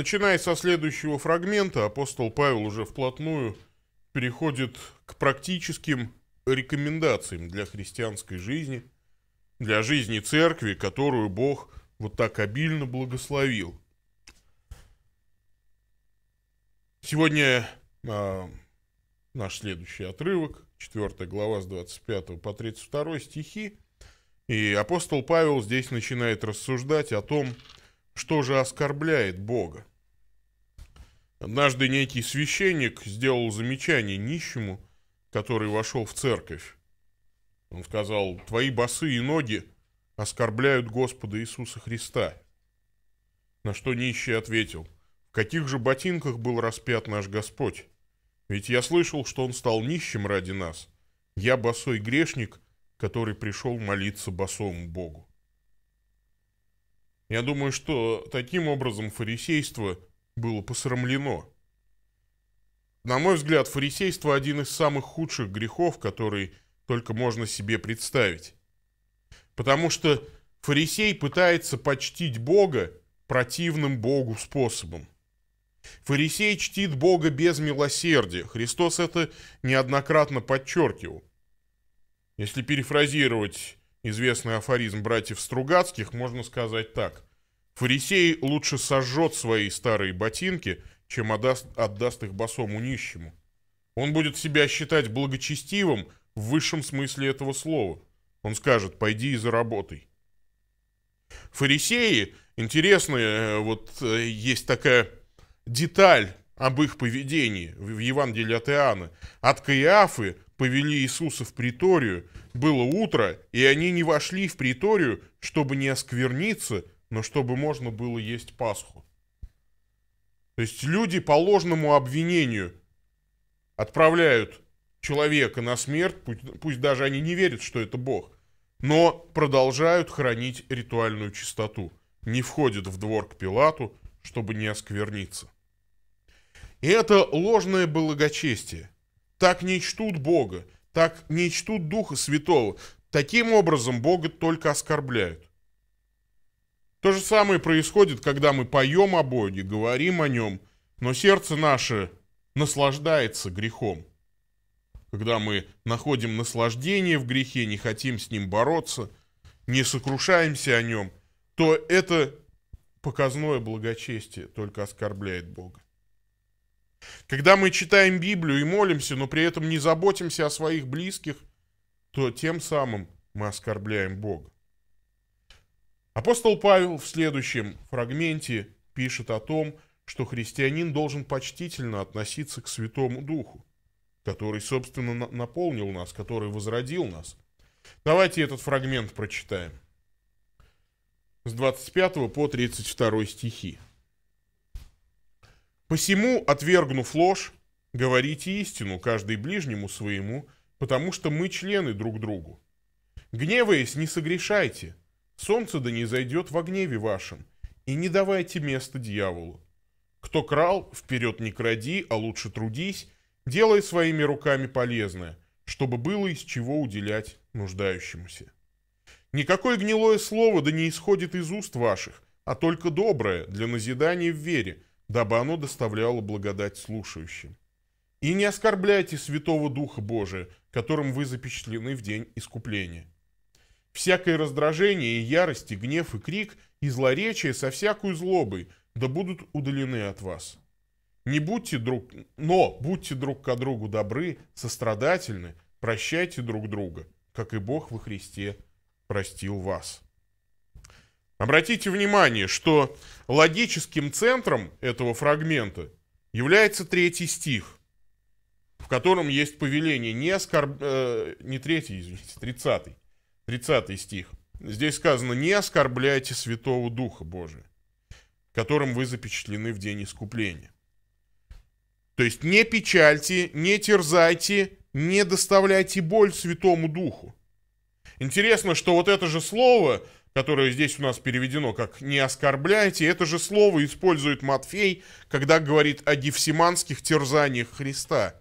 начиная со следующего фрагмента, апостол Павел уже вплотную переходит к практическим рекомендациям для христианской жизни, для жизни церкви, которую Бог вот так обильно благословил. Сегодня э, наш следующий отрывок, 4 глава с 25 по 32 стихи. И апостол Павел здесь начинает рассуждать о том, что же оскорбляет Бога. Однажды некий священник сделал замечание нищему, который вошел в церковь. Он сказал, твои и ноги оскорбляют Господа Иисуса Христа. На что нищий ответил, в каких же ботинках был распят наш Господь? Ведь я слышал, что он стал нищим ради нас. Я босой грешник, который пришел молиться босому Богу. Я думаю, что таким образом фарисейство – было посрамлено. На мой взгляд, фарисейство – один из самых худших грехов, который только можно себе представить. Потому что фарисей пытается почтить Бога противным Богу способом. Фарисей чтит Бога без милосердия. Христос это неоднократно подчеркивал. Если перефразировать известный афоризм братьев Стругацких, можно сказать так. Фарисей лучше сожжет свои старые ботинки, чем отдаст, отдаст их босому нищему. Он будет себя считать благочестивым в высшем смысле этого слова. Он скажет «пойди и заработай». Фарисеи, интересно, э, вот э, есть такая деталь об их поведении в Евангелии от Иоанна. От Каиафы повели Иисуса в приторию, было утро, и они не вошли в приторию, чтобы не оскверниться – но чтобы можно было есть Пасху. То есть люди по ложному обвинению отправляют человека на смерть, пусть, пусть даже они не верят, что это Бог, но продолжают хранить ритуальную чистоту, не входят в двор к Пилату, чтобы не оскверниться. И это ложное благочестие. Так не чтут Бога, так не чтут Духа Святого. Таким образом Бога только оскорбляют. То же самое происходит, когда мы поем о Боге, говорим о Нем, но сердце наше наслаждается грехом. Когда мы находим наслаждение в грехе, не хотим с ним бороться, не сокрушаемся о нем, то это показное благочестие только оскорбляет Бога. Когда мы читаем Библию и молимся, но при этом не заботимся о своих близких, то тем самым мы оскорбляем Бога. Апостол Павел в следующем фрагменте пишет о том, что христианин должен почтительно относиться к Святому Духу, который, собственно, наполнил нас, который возродил нас. Давайте этот фрагмент прочитаем. С 25 по 32 стихи. «Посему, отвергнув ложь, говорите истину каждый ближнему своему, потому что мы члены друг другу. Гневаясь, не согрешайте – Солнце да не зайдет во гневе вашем, и не давайте места дьяволу. Кто крал, вперед не кради, а лучше трудись, делай своими руками полезное, чтобы было из чего уделять нуждающемуся. Никакое гнилое слово да не исходит из уст ваших, а только доброе для назидания в вере, дабы оно доставляло благодать слушающим. И не оскорбляйте Святого Духа Божия, которым вы запечатлены в день искупления. Всякое раздражение, и ярость, и гнев, и крик, и злоречие со всякой злобой, да будут удалены от вас. Не будьте друг, но будьте друг к другу добры, сострадательны, прощайте друг друга, как и Бог во Христе простил вас. Обратите внимание, что логическим центром этого фрагмента является третий стих, в котором есть повеление не оскорб... Э, не третий, извините, тридцатый. 30 стих. Здесь сказано, не оскорбляйте Святого Духа Божия, которым вы запечатлены в день искупления. То есть не печальте, не терзайте, не доставляйте боль Святому Духу. Интересно, что вот это же слово, которое здесь у нас переведено как «не оскорбляйте», это же слово использует Матфей, когда говорит о гефсиманских терзаниях Христа.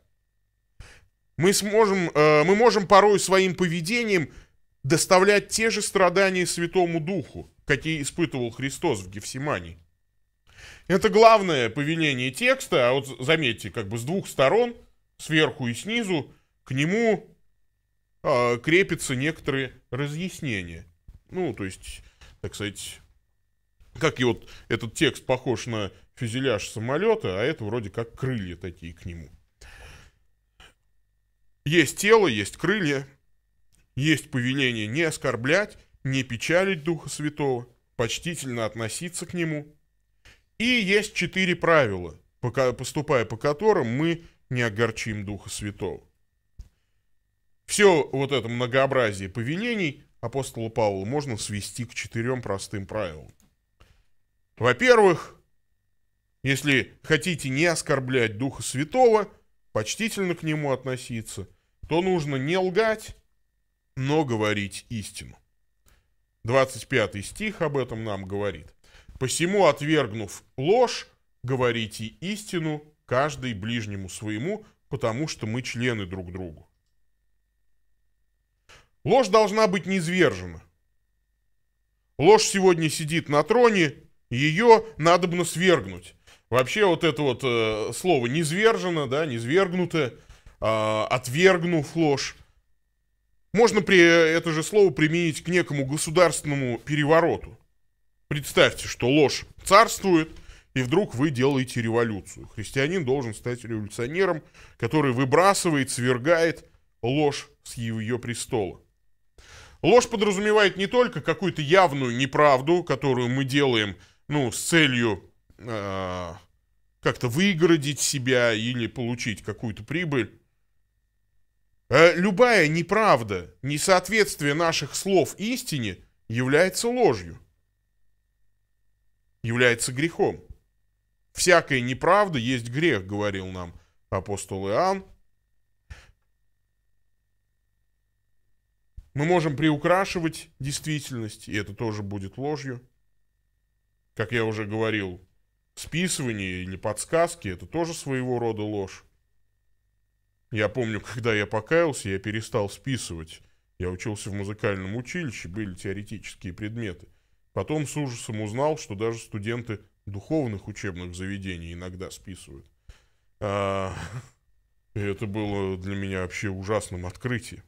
Мы, сможем, э, мы можем порой своим поведением доставлять те же страдания Святому Духу, какие испытывал Христос в Гефсимании. Это главное повеление текста, а вот заметьте, как бы с двух сторон, сверху и снизу, к нему э, крепятся некоторые разъяснения. Ну, то есть, так сказать, как и вот этот текст похож на фюзеляж самолета, а это вроде как крылья такие к нему. Есть тело, есть крылья, есть повеление не оскорблять, не печалить Духа Святого, почтительно относиться к Нему. И есть четыре правила, поступая по которым мы не огорчим Духа Святого. Все вот это многообразие повинений апостола Павла можно свести к четырем простым правилам. Во-первых, если хотите не оскорблять Духа Святого, почтительно к нему относиться, то нужно не лгать, но говорить истину. 25 стих об этом нам говорит. «Посему, отвергнув ложь, говорите истину каждый ближнему своему, потому что мы члены друг другу». Ложь должна быть низвержена. Ложь сегодня сидит на троне, ее надобно свергнуть. Вообще вот это вот э, слово «низвержено», да, «низвергнуто», э, «отвергнув ложь», можно при э, это же слово применить к некому государственному перевороту. Представьте, что ложь царствует, и вдруг вы делаете революцию. Христианин должен стать революционером, который выбрасывает, свергает ложь с ее престола. Ложь подразумевает не только какую-то явную неправду, которую мы делаем ну, с целью э, как-то выгородить себя или получить какую-то прибыль, Э, любая неправда, несоответствие наших слов истине является ложью, является грехом. Всякая неправда есть грех, говорил нам апостол Иоанн. Мы можем приукрашивать действительность, и это тоже будет ложью. Как я уже говорил, списывание или подсказки – это тоже своего рода ложь. Я помню, когда я покаялся, я перестал списывать. Я учился в музыкальном училище, были теоретические предметы. Потом с ужасом узнал, что даже студенты духовных учебных заведений иногда списывают. А, это было для меня вообще ужасным открытием.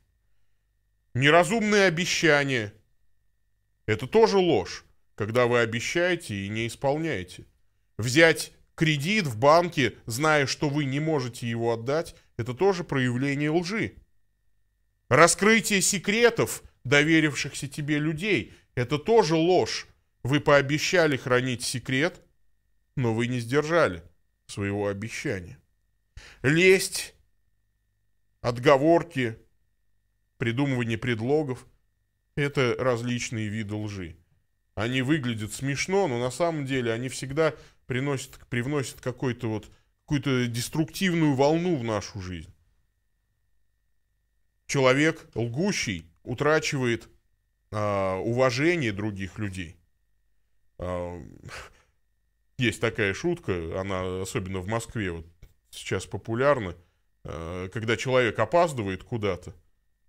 Неразумные обещания. Это тоже ложь, когда вы обещаете и не исполняете. Взять кредит в банке, зная, что вы не можете его отдать, это тоже проявление лжи. Раскрытие секретов, доверившихся тебе людей, это тоже ложь. Вы пообещали хранить секрет, но вы не сдержали своего обещания. Лесть, отговорки, придумывание предлогов – это различные виды лжи. Они выглядят смешно, но на самом деле они всегда приносят, привносят какой-то вот какую-то деструктивную волну в нашу жизнь. Человек лгущий утрачивает э, уважение других людей. Э, есть такая шутка, она особенно в Москве вот сейчас популярна, э, когда человек опаздывает куда-то,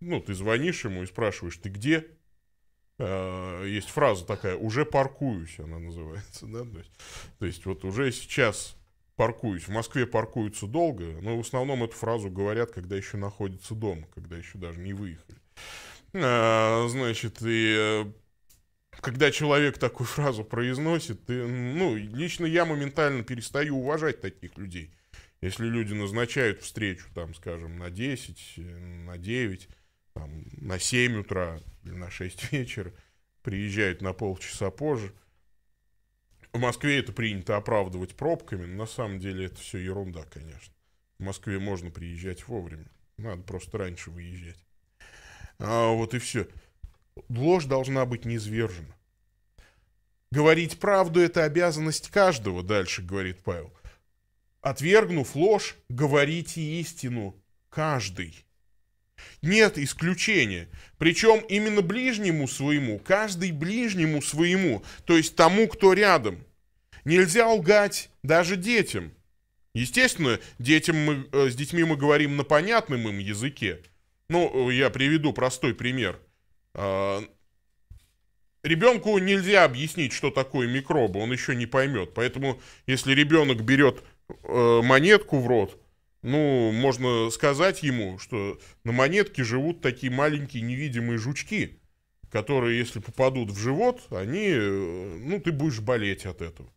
ну, ты звонишь ему и спрашиваешь, ты где? есть фраза такая, уже паркуюсь, она называется, да, то есть, то есть вот уже сейчас паркуюсь. В Москве паркуются долго, но в основном эту фразу говорят, когда еще находятся дома, когда еще даже не выехали. А, значит, и э, когда человек такую фразу произносит, ты, ну, лично я моментально перестаю уважать таких людей. Если люди назначают встречу, там, скажем, на 10, э, на 9, там, на 7 утра или на 6 вечера, приезжают на полчаса позже – в Москве это принято оправдывать пробками, но на самом деле это все ерунда, конечно. В Москве можно приезжать вовремя. Надо просто раньше выезжать. А вот и все. Ложь должна быть неизвержена. Говорить правду – это обязанность каждого, дальше говорит Павел. Отвергнув ложь, говорите истину каждый. Нет исключения. Причем именно ближнему своему, каждый ближнему своему, то есть тому, кто рядом. Нельзя лгать даже детям. Естественно, детям мы, э, с детьми мы говорим на понятном им языке. Ну, э, я приведу простой пример. А, ребенку нельзя объяснить, что такое микробы, он еще не поймет. Поэтому, если ребенок берет э, монетку в рот, ну, можно сказать ему, что на монетке живут такие маленькие невидимые жучки, которые, если попадут в живот, они, э, ну, ты будешь болеть от этого.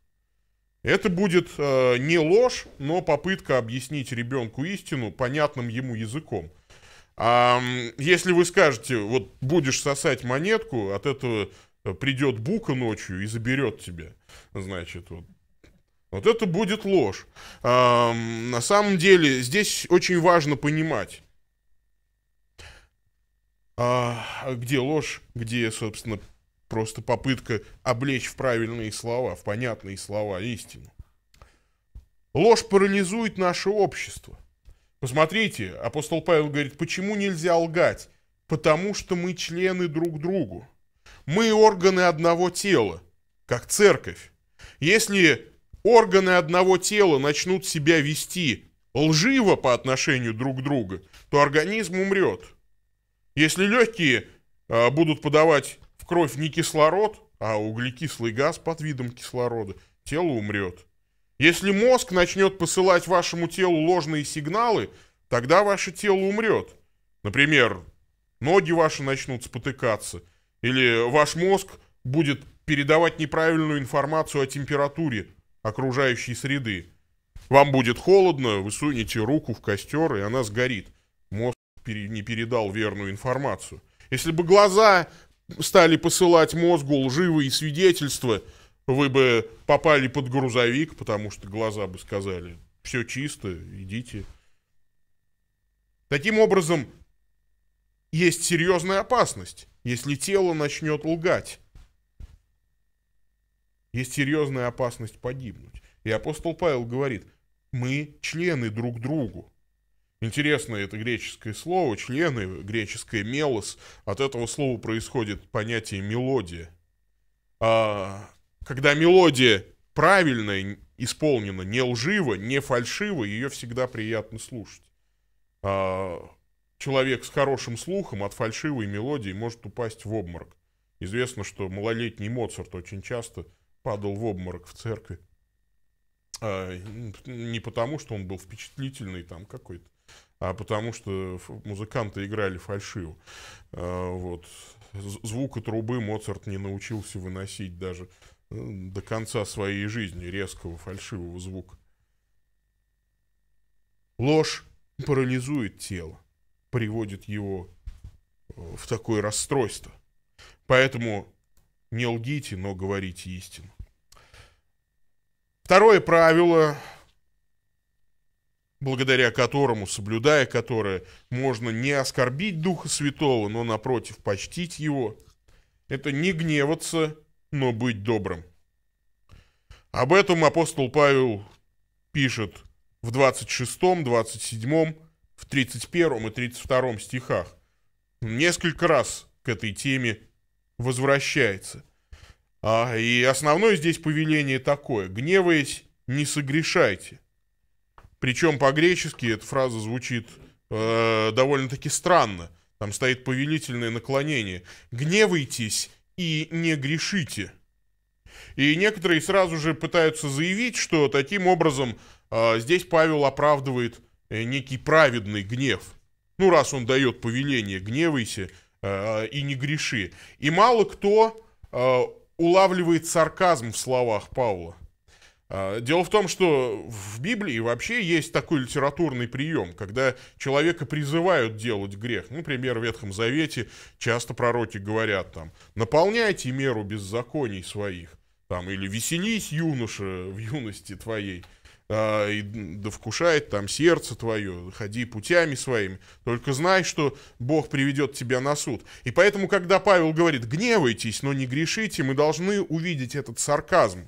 Это будет э, не ложь, но попытка объяснить ребенку истину понятным ему языком. А если вы скажете, вот будешь сосать монетку, от этого э, придет бука ночью и заберет тебя, значит, вот вот это будет ложь. Эм, на самом деле здесь очень важно понимать, а, где ложь, где, собственно, просто попытка облечь в правильные слова, в понятные слова истину. Ложь парализует наше общество. Посмотрите, апостол Павел говорит, почему нельзя лгать? Потому что мы члены друг другу. Мы органы одного тела, как церковь. Если органы одного тела начнут себя вести лживо по отношению друг к другу, то организм умрет. Если легкие э, будут подавать в кровь не кислород, а углекислый газ под видом кислорода, тело умрет. Если мозг начнет посылать вашему телу ложные сигналы, тогда ваше тело умрет. Например, ноги ваши начнут спотыкаться, или ваш мозг будет передавать неправильную информацию о температуре окружающей среды. Вам будет холодно, вы сунете руку в костер, и она сгорит. Мозг не передал верную информацию. Если бы глаза стали посылать мозгу лживые свидетельства, вы бы попали под грузовик, потому что глаза бы сказали, все чисто, идите. Таким образом, есть серьезная опасность, если тело начнет лгать. Есть серьезная опасность погибнуть. И апостол Павел говорит, мы члены друг другу. Интересно, это греческое слово, члены, греческое мелос, от этого слова происходит понятие мелодия. А, когда мелодия правильная, исполнена, не лживо, не фальшиво, ее всегда приятно слушать. А, человек с хорошим слухом от фальшивой мелодии может упасть в обморок. Известно, что малолетний Моцарт очень часто падал в обморок в церкви. А, не потому, что он был впечатлительный там какой-то, а потому что музыканты играли фальшиво. А, вот. и трубы Моцарт не научился выносить даже э, до конца своей жизни резкого фальшивого звука. Ложь парализует тело, приводит его э, в такое расстройство. Поэтому не лгите, но говорите истину. Второе правило, благодаря которому, соблюдая которое, можно не оскорбить Духа Святого, но, напротив, почтить его, это не гневаться, но быть добрым. Об этом апостол Павел пишет в 26, 27, в 31 и 32 стихах. Несколько раз к этой теме возвращается – а, и основное здесь повеление такое. Гневаясь, не согрешайте. Причем по-гречески эта фраза звучит э, довольно-таки странно. Там стоит повелительное наклонение. Гневайтесь и не грешите. И некоторые сразу же пытаются заявить, что таким образом э, здесь Павел оправдывает э, некий праведный гнев. Ну, раз он дает повеление, гневайся э, и не греши. И мало кто э, улавливает сарказм в словах Павла. А, дело в том, что в Библии вообще есть такой литературный прием, когда человека призывают делать грех. Ну, например, в Ветхом Завете часто пророки говорят там «наполняйте меру беззаконий своих» там, или «веселись, юноша, в юности твоей» а, и, да вкушает там сердце твое, ходи путями своими, только знай, что Бог приведет тебя на суд. И поэтому, когда Павел говорит, гневайтесь, но не грешите, мы должны увидеть этот сарказм.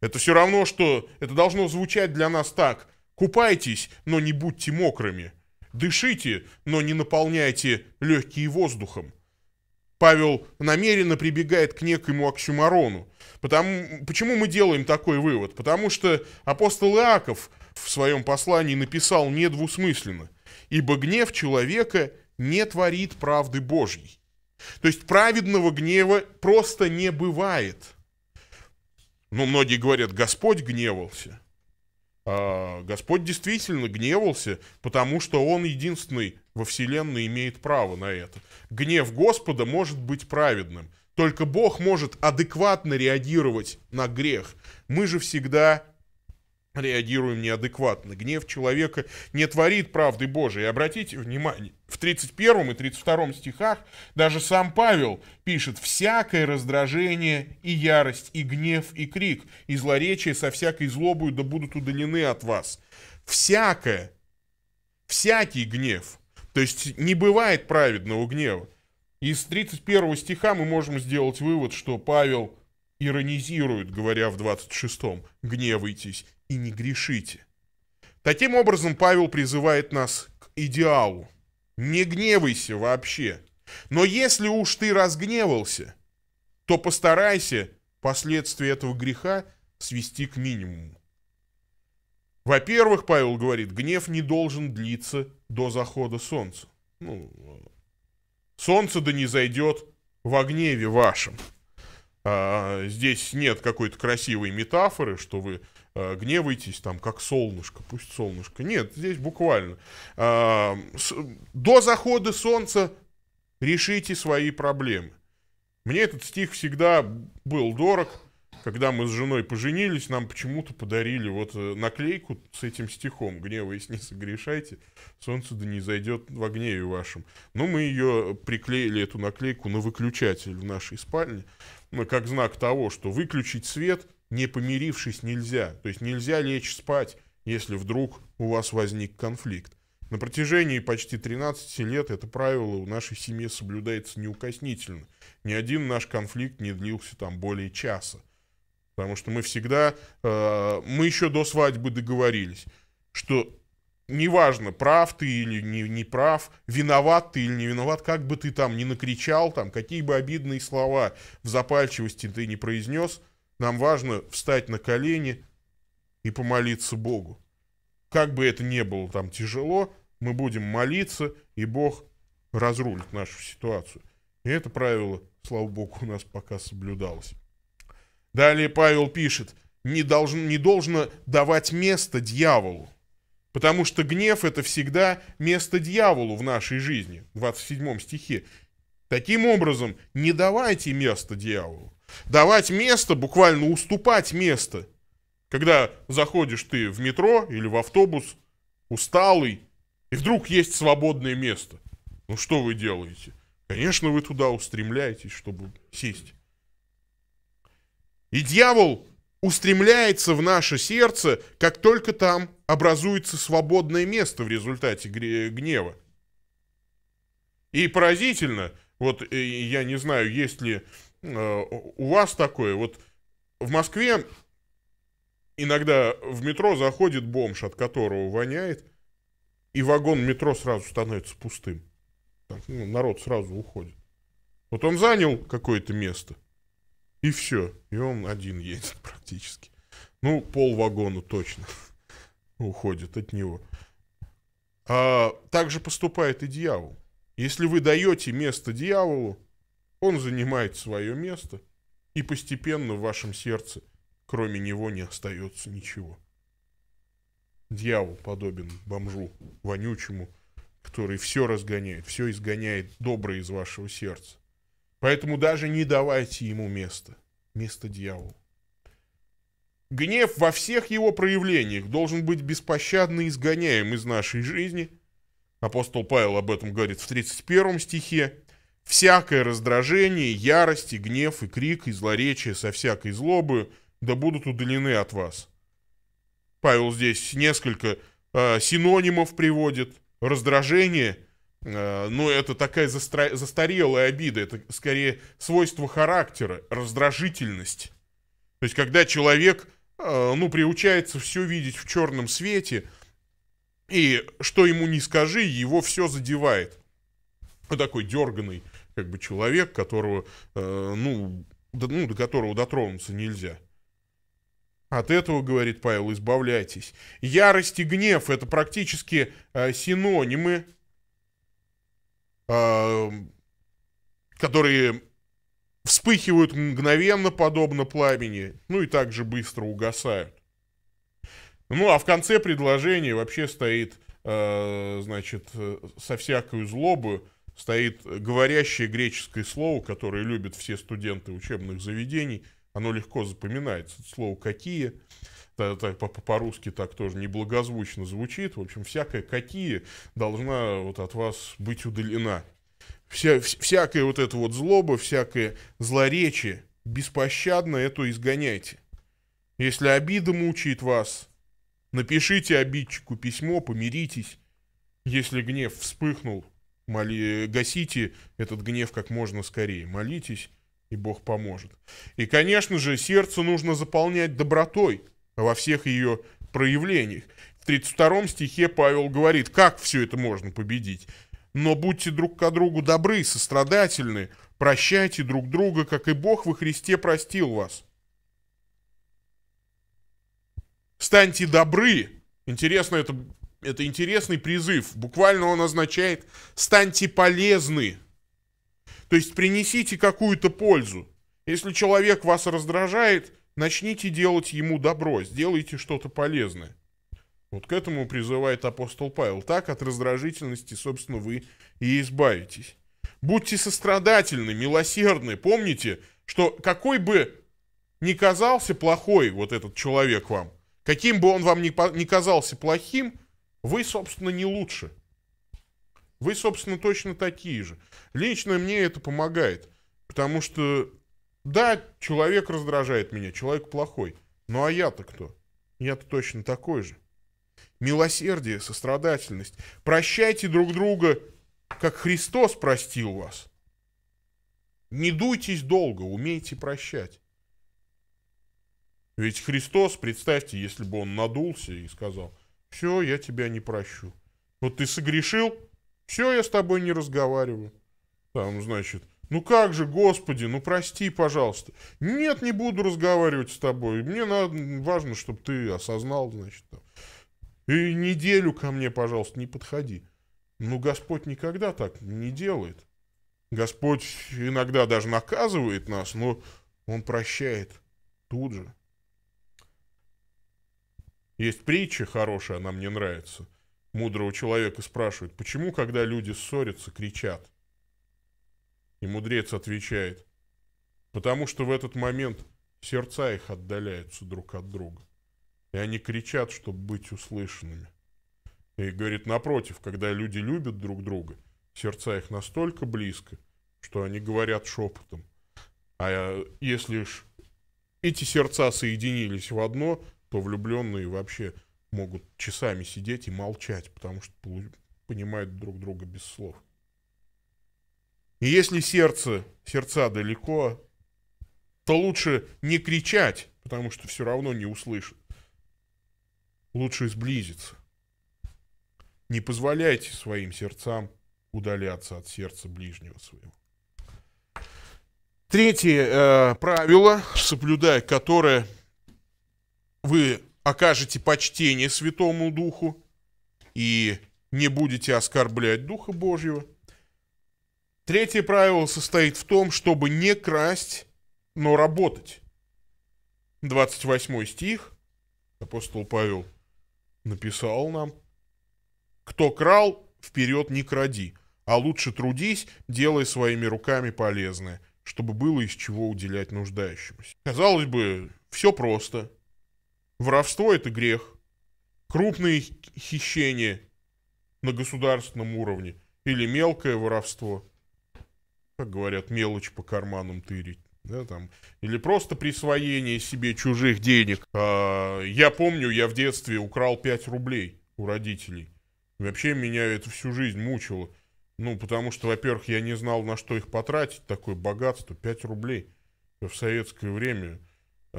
Это все равно, что это должно звучать для нас так. Купайтесь, но не будьте мокрыми. Дышите, но не наполняйте легкие воздухом. Павел намеренно прибегает к некоему оксюмарону. Потому, почему мы делаем такой вывод? Потому что апостол Иаков в своем послании написал недвусмысленно. «Ибо гнев человека не творит правды Божьей». То есть праведного гнева просто не бывает. Но многие говорят, Господь гневался. А, Господь действительно гневался, потому что Он единственный во Вселенной имеет право на это. Гнев Господа может быть праведным. Только Бог может адекватно реагировать на грех. Мы же всегда реагируем неадекватно. Гнев человека не творит правды Божией. Обратите внимание, в 31 и 32 стихах даже сам Павел пишет «всякое раздражение и ярость, и гнев, и крик, и злоречие со всякой злобою да будут удалены от вас». Всякое, всякий гнев, то есть не бывает праведного гнева. Из 31 стиха мы можем сделать вывод, что Павел иронизирует, говоря в 26-м «гневайтесь и не грешите». Таким образом, Павел призывает нас к идеалу, не гневайся вообще. Но если уж ты разгневался, то постарайся последствия этого греха свести к минимуму. Во-первых, Павел говорит, гнев не должен длиться до захода солнца. Ну, солнце да не зайдет во гневе вашем. А, здесь нет какой-то красивой метафоры, что вы Э, гневайтесь там, как солнышко, пусть солнышко. Нет, здесь буквально. Э, до захода солнца решите свои проблемы. Мне этот стих всегда был дорог. Когда мы с женой поженились, нам почему-то подарили вот э, наклейку с этим стихом «Гневаясь, не согрешайте, солнце да не зайдет в гневе вашем». Ну, мы ее приклеили, эту наклейку, на выключатель в нашей спальне, ну, как знак того, что выключить свет – не помирившись, нельзя. То есть нельзя лечь спать, если вдруг у вас возник конфликт. На протяжении почти 13 лет это правило у нашей семьи соблюдается неукоснительно. Ни один наш конфликт не длился там более часа. Потому что мы всегда, э, мы еще до свадьбы договорились, что неважно, прав ты или не, не прав, виноват ты или не виноват, как бы ты там ни накричал, там, какие бы обидные слова в запальчивости ты не произнес, нам важно встать на колени и помолиться Богу. Как бы это ни было там тяжело, мы будем молиться, и Бог разрулит нашу ситуацию. И это правило, слава Богу, у нас пока соблюдалось. Далее Павел пишет, не, должен, не должно давать место дьяволу, потому что гнев это всегда место дьяволу в нашей жизни, в 27 стихе. Таким образом, не давайте место дьяволу. Давать место, буквально уступать место. Когда заходишь ты в метро или в автобус, усталый, и вдруг есть свободное место. Ну что вы делаете? Конечно, вы туда устремляетесь, чтобы сесть. И дьявол устремляется в наше сердце, как только там образуется свободное место в результате гнева. И поразительно, вот э, я не знаю, есть ли Э, у вас такое, вот в Москве иногда в метро заходит бомж, от которого воняет, и вагон метро сразу становится пустым. Ну, народ сразу уходит. Вот он занял какое-то место, и все. И он один едет практически. Ну, пол вагона точно уходит от него. А, так же поступает и дьявол. Если вы даете место дьяволу, он занимает свое место, и постепенно в вашем сердце кроме него не остается ничего. Дьявол подобен бомжу вонючему, который все разгоняет, все изгоняет доброе из вашего сердца. Поэтому даже не давайте ему места, место дьяволу. Гнев во всех его проявлениях должен быть беспощадно изгоняем из нашей жизни. Апостол Павел об этом говорит в 31 стихе. Всякое раздражение, ярость, и гнев, и крик, и злоречие со всякой злобы да будут удалены от вас. Павел здесь несколько э, синонимов приводит. Раздражение, э, ну это такая застра... застарелая обида, это скорее свойство характера, раздражительность. То есть когда человек, э, ну, приучается все видеть в черном свете, и что ему не скажи, его все задевает. Вот такой дерганный как бы человек, которого, э, ну, до, ну, до которого дотронуться нельзя. От этого, говорит Павел, избавляйтесь. Ярость и гнев – это практически э, синонимы, э, которые вспыхивают мгновенно, подобно пламени, ну и также быстро угасают. Ну, а в конце предложения вообще стоит, э, значит, э, со всякой злобу стоит говорящее греческое слово, которое любят все студенты учебных заведений. Оно легко запоминается. слово «какие». По-русски так тоже неблагозвучно звучит. В общем, всякое «какие» должна вот от вас быть удалена. Вся, всякое вот это вот злоба, всякое злоречие, беспощадно это изгоняйте. Если обида мучает вас, напишите обидчику письмо, помиритесь. Если гнев вспыхнул, Моли, э, гасите этот гнев как можно скорее. Молитесь, и Бог поможет. И, конечно же, сердце нужно заполнять добротой во всех ее проявлениях. В 32 стихе Павел говорит, как все это можно победить. Но будьте друг к другу добры, сострадательны, прощайте друг друга, как и Бог во Христе простил вас. Станьте добры. Интересно, это это интересный призыв. Буквально он означает «станьте полезны». То есть принесите какую-то пользу. Если человек вас раздражает, начните делать ему добро, сделайте что-то полезное. Вот к этому призывает апостол Павел. Так от раздражительности, собственно, вы и избавитесь. Будьте сострадательны, милосердны. Помните, что какой бы ни казался плохой вот этот человек вам, каким бы он вам ни, ни казался плохим, вы, собственно, не лучше. Вы, собственно, точно такие же. Лично мне это помогает. Потому что, да, человек раздражает меня, человек плохой. Ну а я-то кто? Я-то точно такой же. Милосердие, сострадательность. Прощайте друг друга, как Христос простил вас. Не дуйтесь долго, умейте прощать. Ведь Христос, представьте, если бы он надулся и сказал, все, я тебя не прощу. Вот ты согрешил, все, я с тобой не разговариваю. Там, значит, ну как же, Господи, ну прости, пожалуйста. Нет, не буду разговаривать с тобой. Мне надо, важно, чтобы ты осознал, значит, там. И неделю ко мне, пожалуйста, не подходи. Ну, Господь никогда так не делает. Господь иногда даже наказывает нас, но Он прощает тут же. Есть притча хорошая, она мне нравится. Мудрого человека спрашивают, почему, когда люди ссорятся, кричат? И мудрец отвечает, потому что в этот момент сердца их отдаляются друг от друга. И они кричат, чтобы быть услышанными. И говорит, напротив, когда люди любят друг друга, сердца их настолько близко, что они говорят шепотом. А если ж эти сердца соединились в одно – повлюбленные вообще могут часами сидеть и молчать, потому что понимают друг друга без слов. И если сердце, сердца далеко, то лучше не кричать, потому что все равно не услышат. Лучше сблизиться. Не позволяйте своим сердцам удаляться от сердца ближнего своего. Третье э, правило, соблюдая которое вы окажете почтение Святому Духу и не будете оскорблять Духа Божьего. Третье правило состоит в том, чтобы не красть, но работать. 28 стих апостол Павел написал нам, кто крал, вперед не кради, а лучше трудись, делай своими руками полезное, чтобы было из чего уделять нуждающимся. Казалось бы, все просто – Воровство – это грех. Крупные хищения на государственном уровне или мелкое воровство. Как говорят, мелочь по карманам тырить. Да, там, или просто присвоение себе чужих денег. А, я помню, я в детстве украл 5 рублей у родителей. Вообще меня это всю жизнь мучило. Ну, потому что, во-первых, я не знал, на что их потратить, такое богатство, 5 рублей. В советское время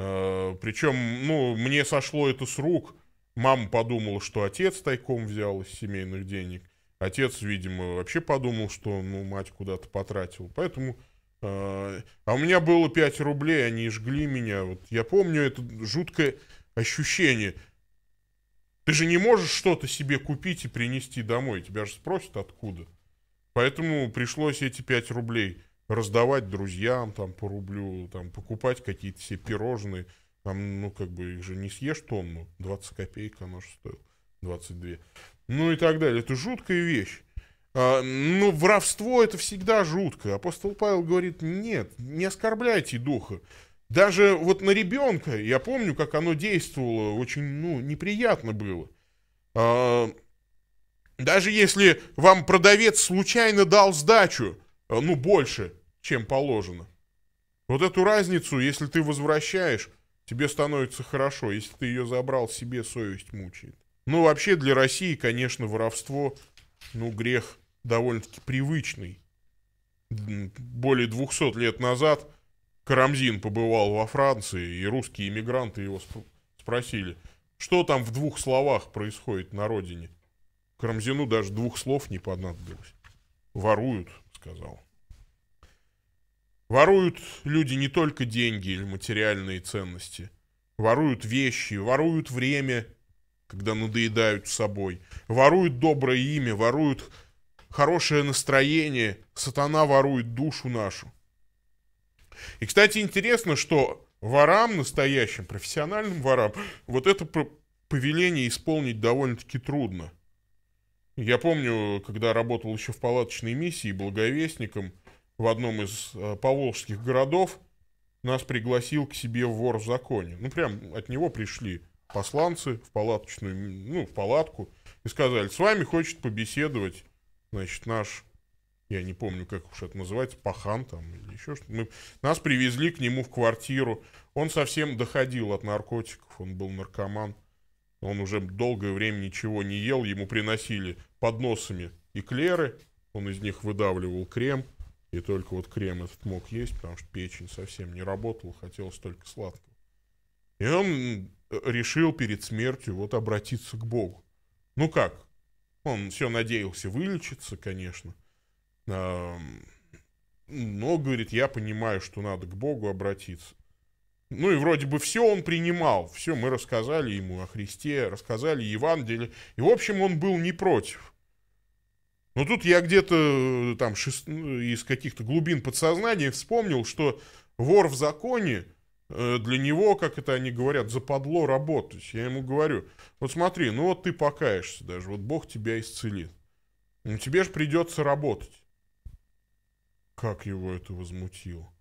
Э, Причем, ну, мне сошло это с рук. Мама подумала, что отец тайком взял из семейных денег. Отец, видимо, вообще подумал, что, ну, мать куда-то потратила. Поэтому... Э, а у меня было 5 рублей, они жгли меня. Вот я помню это жуткое ощущение. Ты же не можешь что-то себе купить и принести домой. Тебя же спросят откуда. Поэтому пришлось эти 5 рублей раздавать друзьям там по рублю, там покупать какие-то все пирожные. Там, ну, как бы их же не съешь тонну, 20 копеек оно же стоило, 22. Ну и так далее. Это жуткая вещь. А, ну, воровство это всегда жутко. Апостол Павел говорит, нет, не оскорбляйте духа. Даже вот на ребенка, я помню, как оно действовало, очень, ну, неприятно было. А, даже если вам продавец случайно дал сдачу, а, ну, больше, чем положено. Вот эту разницу, если ты возвращаешь, тебе становится хорошо. Если ты ее забрал себе, совесть мучает. Ну, вообще для России, конечно, воровство, ну, грех довольно-таки привычный. Более 200 лет назад Карамзин побывал во Франции, и русские иммигранты его сп спросили, что там в двух словах происходит на родине. Карамзину даже двух слов не понадобилось. Воруют, сказал. Воруют люди не только деньги или материальные ценности. Воруют вещи, воруют время, когда надоедают собой. Воруют доброе имя, воруют хорошее настроение. Сатана ворует душу нашу. И, кстати, интересно, что ворам настоящим, профессиональным ворам, вот это повеление исполнить довольно-таки трудно. Я помню, когда работал еще в палаточной миссии благовестником – в одном из э, поволжских городов нас пригласил к себе вор в законе. Ну, прям от него пришли посланцы в палаточную, ну, в палатку и сказали, с вами хочет побеседовать, значит, наш, я не помню, как уж это называется, пахан там или еще что-то. Мы, нас привезли к нему в квартиру. Он совсем доходил от наркотиков, он был наркоман. Он уже долгое время ничего не ел, ему приносили подносами эклеры, он из них выдавливал крем – и только вот крем этот мог есть, потому что печень совсем не работала, хотелось только сладкого. И он решил перед смертью вот обратиться к Богу. Ну как? Он все надеялся вылечиться, конечно. Но, говорит, я понимаю, что надо к Богу обратиться. Ну и вроде бы все он принимал. Все мы рассказали ему о Христе, рассказали Евангелие. И, в общем, он был не против. Но ну, тут я где-то э, там ну, из каких-то глубин подсознания вспомнил, что вор в законе э, для него, как это они говорят, западло работать. Я ему говорю, вот смотри, ну вот ты покаешься даже, вот Бог тебя исцелит. Ну тебе же придется работать. Как его это возмутило.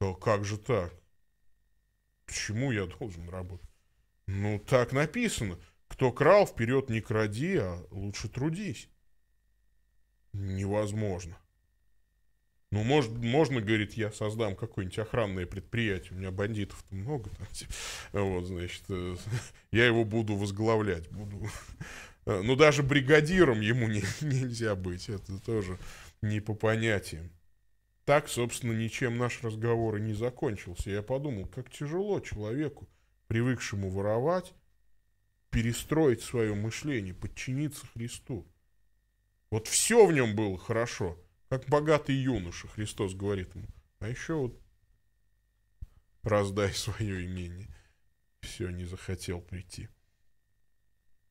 Да как же так? Почему я должен работать? Ну так написано. Кто крал, вперед не кради, а лучше трудись. Невозможно. Ну, может, можно, говорит, я создам какое-нибудь охранное предприятие, у меня бандитов-то много, там, типа, вот, значит, э, я его буду возглавлять, буду... Э, Но ну, даже бригадиром ему не, нельзя быть, это тоже не по понятиям. Так, собственно, ничем наш разговор и не закончился. Я подумал, как тяжело человеку, привыкшему воровать, перестроить свое мышление, подчиниться Христу. Вот все в нем было хорошо, как богатый юноша, Христос говорит ему. А еще вот раздай свое имение. Все, не захотел прийти.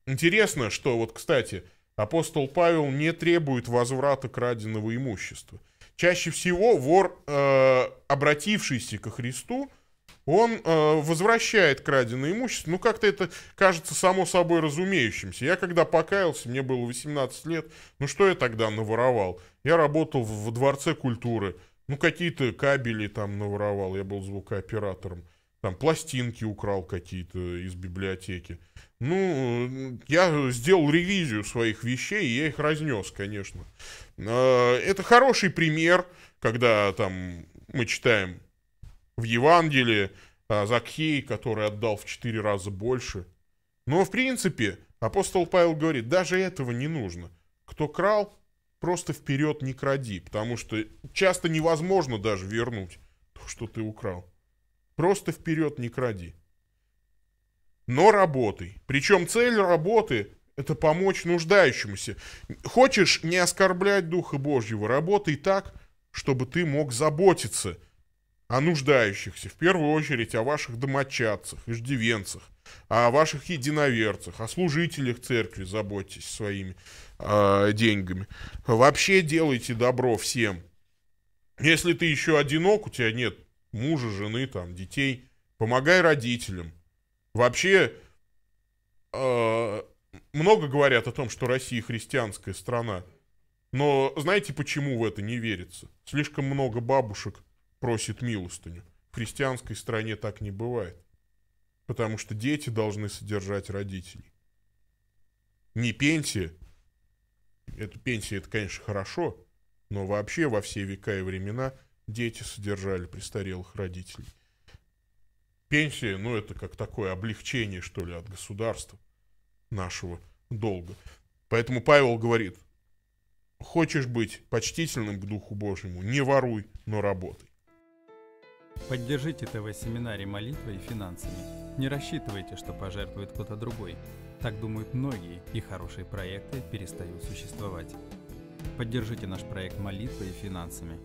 Интересно, что вот, кстати, апостол Павел не требует возврата краденого имущества. Чаще всего вор, э, обратившийся ко Христу, он э, возвращает краденое имущество. Ну, как-то это кажется само собой разумеющимся. Я когда покаялся, мне было 18 лет, ну что я тогда наворовал? Я работал в, в Дворце культуры, ну какие-то кабели там наворовал, я был звукооператором. Там пластинки украл какие-то из библиотеки. Ну, э, я сделал ревизию своих вещей, и я их разнес, конечно. Э, это хороший пример, когда там мы читаем в Евангелии, а, Закхей, который отдал в четыре раза больше. Но, в принципе, апостол Павел говорит, даже этого не нужно. Кто крал, просто вперед не кради, потому что часто невозможно даже вернуть то, что ты украл. Просто вперед не кради. Но работай. Причем цель работы – это помочь нуждающемуся. Хочешь не оскорблять Духа Божьего, работай так, чтобы ты мог заботиться – о нуждающихся, в первую очередь о ваших домочадцах, иждивенцах, о ваших единоверцах, о служителях церкви заботьтесь своими э, деньгами. Вообще делайте добро всем. Если ты еще одинок, у тебя нет мужа, жены, там, детей, помогай родителям. Вообще, э, много говорят о том, что Россия христианская страна. Но знаете, почему в это не верится? Слишком много бабушек просит милостыню. В христианской стране так не бывает, потому что дети должны содержать родителей. Не пенсия, это пенсия, это, конечно, хорошо, но вообще во все века и времена дети содержали престарелых родителей. Пенсия, ну, это как такое облегчение, что ли, от государства нашего долга. Поэтому Павел говорит, хочешь быть почтительным к Духу Божьему, не воруй, но работай. Поддержите ТВ-семинарий молитвой и финансами. Не рассчитывайте, что пожертвует кто-то другой. Так думают многие, и хорошие проекты перестают существовать. Поддержите наш проект молитвой и финансами.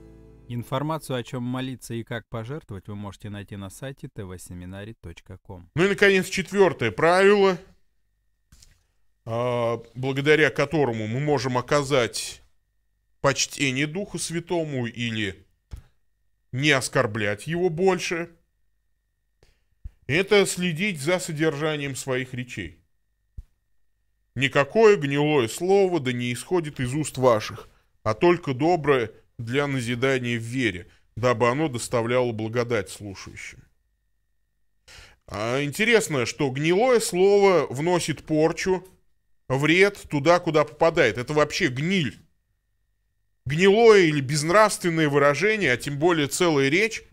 Информацию, о чем молиться и как пожертвовать, вы можете найти на сайте tvseminary.com. Ну и, наконец, четвертое правило, а, благодаря которому мы можем оказать почтение Духу Святому или не оскорблять его больше. Это следить за содержанием своих речей. Никакое гнилое слово да не исходит из уст ваших, а только доброе для назидания в вере, дабы оно доставляло благодать слушающим. А интересно, что гнилое слово вносит порчу, вред туда, куда попадает. Это вообще гниль гнилое или безнравственное выражение, а тем более целая речь,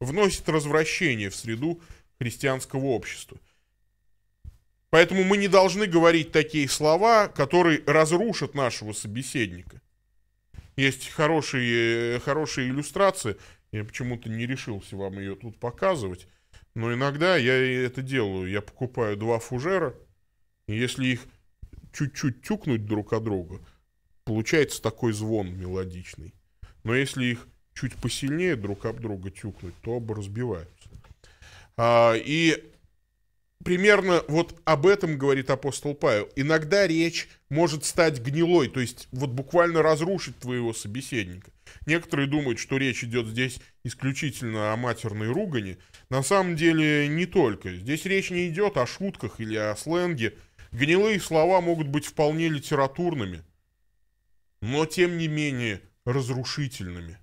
вносит развращение в среду христианского общества. Поэтому мы не должны говорить такие слова, которые разрушат нашего собеседника. Есть хорошие, хорошие иллюстрации. Я почему-то не решился вам ее тут показывать. Но иногда я это делаю. Я покупаю два фужера. И если их чуть-чуть тюкнуть друг от друга – получается такой звон мелодичный. Но если их чуть посильнее друг об друга тюкнуть, то оба разбиваются. А, и примерно вот об этом говорит апостол Павел. Иногда речь может стать гнилой, то есть вот буквально разрушить твоего собеседника. Некоторые думают, что речь идет здесь исключительно о матерной ругане. На самом деле не только. Здесь речь не идет о шутках или о сленге. Гнилые слова могут быть вполне литературными – но тем не менее разрушительными.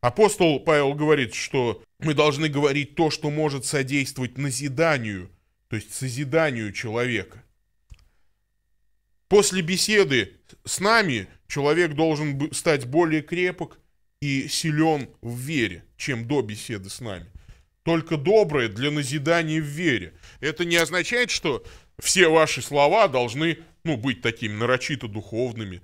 Апостол Павел говорит, что мы должны говорить то, что может содействовать назиданию, то есть созиданию человека. После беседы с нами человек должен стать более крепок и силен в вере, чем до беседы с нами. Только доброе для назидания в вере. Это не означает, что все ваши слова должны ну, быть такими нарочито духовными.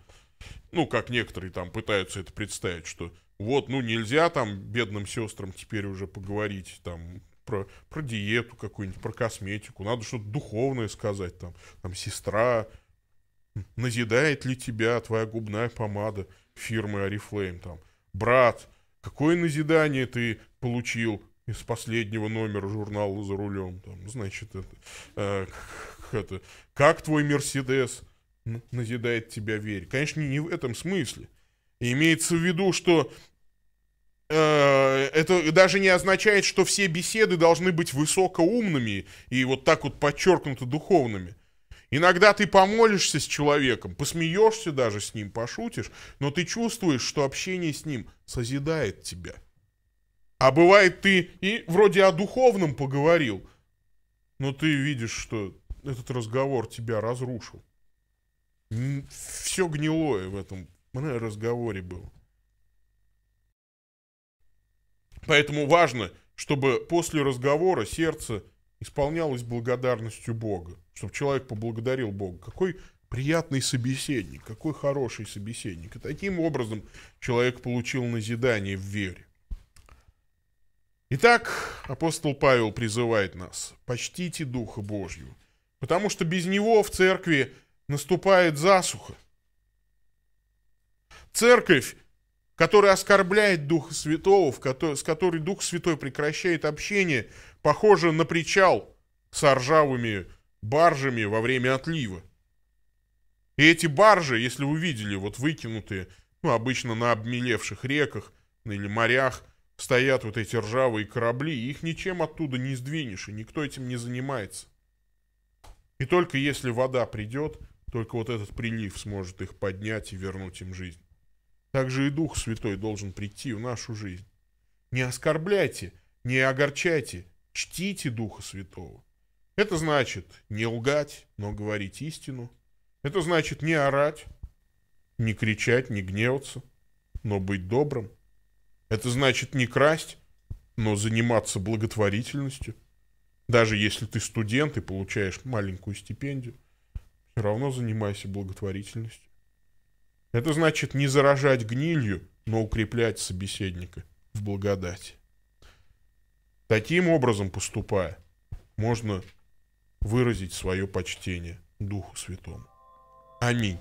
Ну, как некоторые там пытаются это представить, что вот, ну, нельзя там бедным сестрам теперь уже поговорить там про, про диету какую-нибудь, про косметику. Надо что-то духовное сказать там. Там сестра, назидает ли тебя твоя губная помада фирмы Арифлейм там. Брат, какое назидание ты получил из последнего номера журнала «За рулем». Там, значит, это, э, это, как твой Мерседес назидает тебя верить, Конечно, не в этом смысле. И имеется в виду, что э, это даже не означает, что все беседы должны быть высокоумными и вот так вот подчеркнуто духовными. Иногда ты помолишься с человеком, посмеешься даже с ним, пошутишь, но ты чувствуешь, что общение с ним созидает тебя. А бывает ты и вроде о духовном поговорил, но ты видишь, что этот разговор тебя разрушил. Все гнилое в этом ну, разговоре было. Поэтому важно, чтобы после разговора сердце исполнялось благодарностью Бога, чтобы человек поблагодарил Бога. Какой приятный собеседник, какой хороший собеседник. И таким образом человек получил назидание в вере. Итак, апостол Павел призывает нас, почтите Духа Божьего. Потому что без него в церкви наступает засуха. Церковь, которая оскорбляет Духа Святого, с которой Дух Святой прекращает общение, похожа на причал с ржавыми баржами во время отлива. И эти баржи, если вы видели, вот выкинутые, ну, обычно на обмелевших реках ну, или морях, стоят вот эти ржавые корабли, их ничем оттуда не сдвинешь, и никто этим не занимается. И только если вода придет, только вот этот прилив сможет их поднять и вернуть им жизнь. Так же и Дух Святой должен прийти в нашу жизнь. Не оскорбляйте, не огорчайте, чтите Духа Святого. Это значит не лгать, но говорить истину. Это значит не орать, не кричать, не гневаться, но быть добрым. Это значит не красть, но заниматься благотворительностью. Даже если ты студент и получаешь маленькую стипендию, все равно занимайся благотворительностью. Это значит не заражать гнилью, но укреплять собеседника в благодати. Таким образом поступая, можно выразить свое почтение Духу Святому. Аминь.